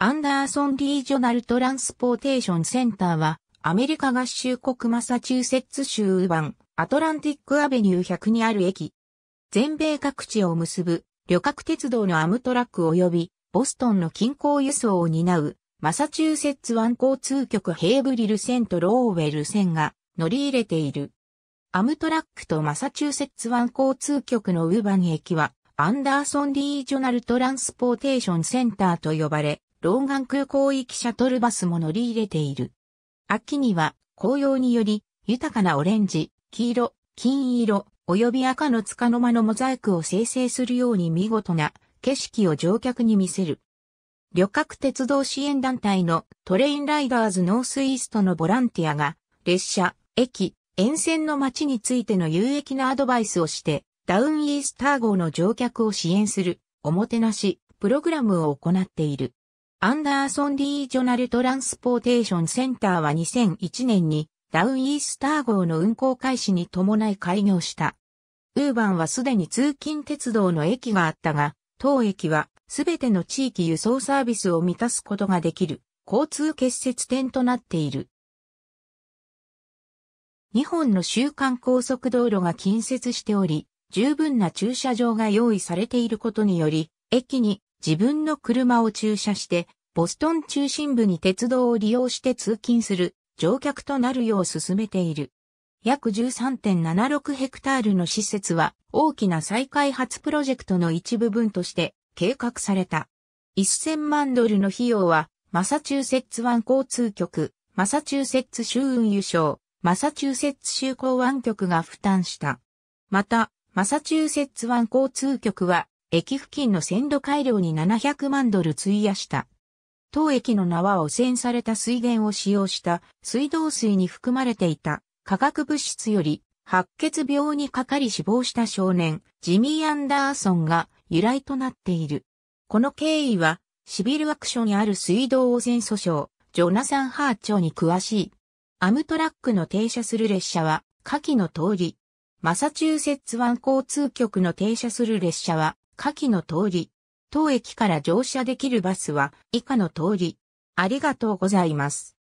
アンダーソン・リージョナル・トランスポーテーション・センターは、アメリカ合衆国マサチューセッツ州ウーバン、アトランティック・アベニュー100にある駅。全米各地を結ぶ、旅客鉄道のアムトラック及び、ボストンの近郊輸送を担う、マサチューセッツ湾交通局ヘイブリル線とローウェル線が乗り入れている。アムトラックとマサチューセッツ湾交通局のウーバン駅は、アンダーソン・リージョナル・トランスポーテーション・センターと呼ばれ、ロ眼ガン空港行きシャトルバスも乗り入れている。秋には紅葉により豊かなオレンジ、黄色、金色、及び赤の束の間のモザイクを生成するように見事な景色を乗客に見せる。旅客鉄道支援団体のトレインライダーズノースイーストのボランティアが列車、駅、沿線の街についての有益なアドバイスをしてダウンイースター号の乗客を支援するおもてなしプログラムを行っている。アンダーソン・リージョナル・トランスポーテーション・センターは2001年にダウン・イースター号の運行開始に伴い開業した。ウーバンはすでに通勤鉄道の駅があったが、当駅はすべての地域輸送サービスを満たすことができる交通結節点となっている。日本の週間高速道路が近接しており、十分な駐車場が用意されていることにより、駅に自分の車を駐車して、ボストン中心部に鉄道を利用して通勤する乗客となるよう進めている。約13.76ヘクタールの施設は大きな再開発プロジェクトの一部分として計画された。1000万ドルの費用はマサチューセッツ湾交通局、マサチューセッツ州運輸省、マサチューセッツ州港湾局が負担した。また、マサチューセッツ湾交通局は駅付近の線路改良に700万ドル費やした。当駅の縄は汚染された水源を使用した水道水に含まれていた化学物質より白血病にかかり死亡した少年ジミー・アンダーソンが由来となっている。この経緯はシビルアクションにある水道汚染訴訟ジョナサン・ハーチョに詳しい。アムトラックの停車する列車は下記の通り。マサチューセッツ湾交通局の停車する列車は下記の通り、当駅から乗車できるバスは以下の通り、ありがとうございます。